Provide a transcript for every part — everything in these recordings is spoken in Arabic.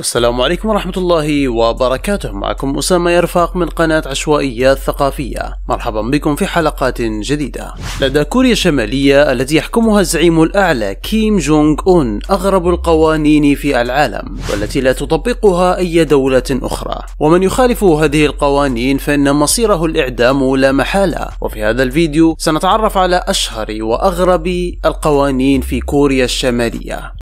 السلام عليكم ورحمة الله وبركاته معكم أسامة يرفاق من قناة عشوائيات ثقافية مرحبا بكم في حلقات جديدة لدى كوريا الشمالية التي يحكمها الزعيم الأعلى كيم جونغ أون أغرب القوانين في العالم والتي لا تطبقها أي دولة أخرى ومن يخالف هذه القوانين فإن مصيره الإعدام لا محالة وفي هذا الفيديو سنتعرف على أشهر وأغرب القوانين في كوريا الشمالية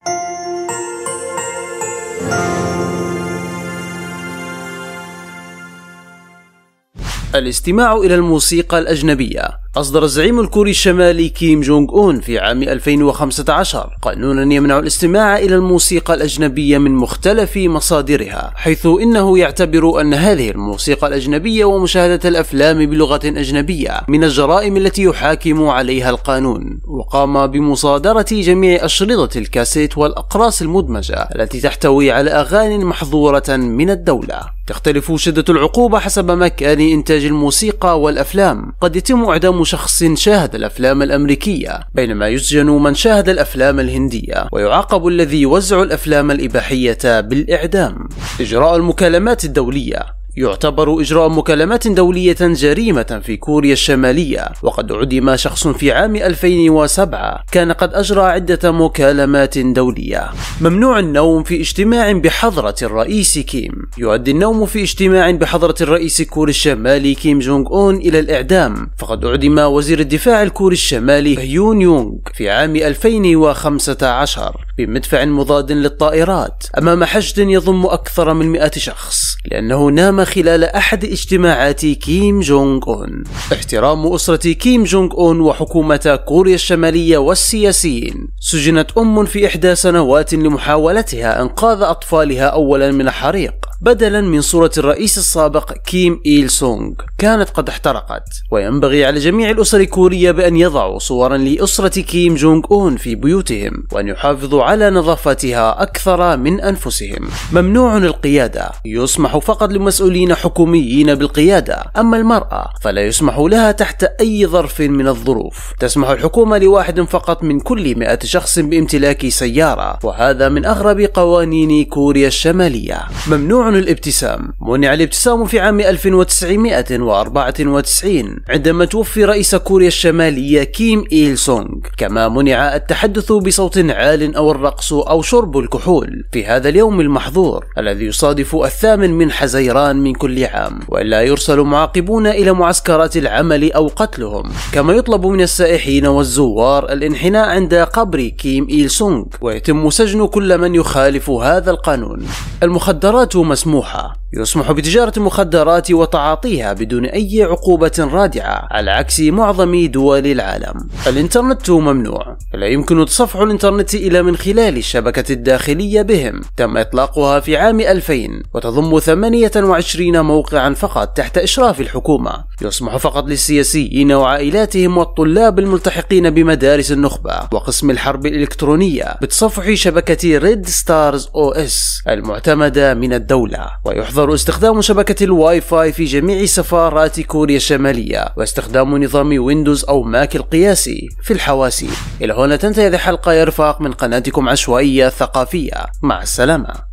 الاستماع إلى الموسيقى الأجنبية أصدر الزعيم الكوري الشمالي كيم جونغ أون في عام 2015 قانونا يمنع الاستماع إلى الموسيقى الأجنبية من مختلف مصادرها حيث إنه يعتبر أن هذه الموسيقى الأجنبية ومشاهدة الأفلام بلغة أجنبية من الجرائم التي يحاكم عليها القانون وقام بمصادرة جميع أشرطة الكاسيت والأقراص المدمجة التي تحتوي على أغاني محظورة من الدولة تختلف شدة العقوبة حسب مكان إنتاج الموسيقى والأفلام قد يتم إعدام شخص شاهد الأفلام الأمريكية بينما يسجن من شاهد الأفلام الهندية ويعاقب الذي يوزع الأفلام الإباحية بالإعدام إجراء المكالمات الدولية يعتبر إجراء مكالمات دولية جريمة في كوريا الشمالية وقد عدم شخص في عام 2007 كان قد أجرى عدة مكالمات دولية ممنوع النوم في اجتماع بحضرة الرئيس كيم يؤدي النوم في اجتماع بحضرة الرئيس الكوري الشمالي كيم جونغ أون إلى الإعدام فقد أعدم وزير الدفاع الكوري الشمالي هيون يونغ في عام 2015 بمدفع مضاد للطائرات أمام حشد يضم أكثر من مئة شخص لأنه نام خلال أحد اجتماعات كيم جونغ أون احترام أسرة كيم جونغ أون وحكومة كوريا الشمالية والسياسيين سجنت أم في إحدى سنوات لمحاولتها إنقاذ أطفالها أولا من الحريق بدلا من صورة الرئيس السابق كيم إيل سونغ كانت قد احترقت وينبغي على جميع الأسر الكورية بأن يضعوا صورا لأسرة كيم جونغ أون في بيوتهم وأن يحافظوا على نظافتها أكثر من أنفسهم ممنوع القيادة يسمح فقط لمسؤولين حكوميين بالقيادة أما المرأة فلا يسمح لها تحت أي ظرف من الظروف تسمح الحكومة لواحد فقط من كل مئة شخص بامتلاك سيارة وهذا من أغرب قوانين كوريا الشمالية ممنوع الابتسام منع الابتسام في عام 1900 1994 عندما توفي رئيس كوريا الشمالية كيم إيل سونغ كما منع التحدث بصوت عال أو الرقص أو شرب الكحول في هذا اليوم المحظور الذي يصادف الثامن من حزيران من كل عام وإلا يرسل معاقبون إلى معسكرات العمل أو قتلهم كما يطلب من السائحين والزوار الانحناء عند قبر كيم إيل سونغ ويتم سجن كل من يخالف هذا القانون المخدرات مسموحة يسمح بتجارة المخدرات وتعاطيها بدون أي عقوبة رادعة على عكس معظم دول العالم الإنترنت ممنوع لا يمكن تصفح الإنترنت إلا من خلال الشبكة الداخلية بهم تم إطلاقها في عام 2000 وتضم 28 موقعا فقط تحت إشراف الحكومة يسمح فقط للسياسيين وعائلاتهم والطلاب الملتحقين بمدارس النخبة وقسم الحرب الإلكترونية بتصفح شبكة ريد ستارز أو إس المعتمدة من الدولة ويحظى يحظر استخدام شبكة الواي فاي في جميع سفارات كوريا الشمالية واستخدام نظام ويندوز أو ماك القياسي في الحواسيب إلى هنا تنتهي هذه الحلقة يا من قناتكم عشوائية ثقافية مع السلامة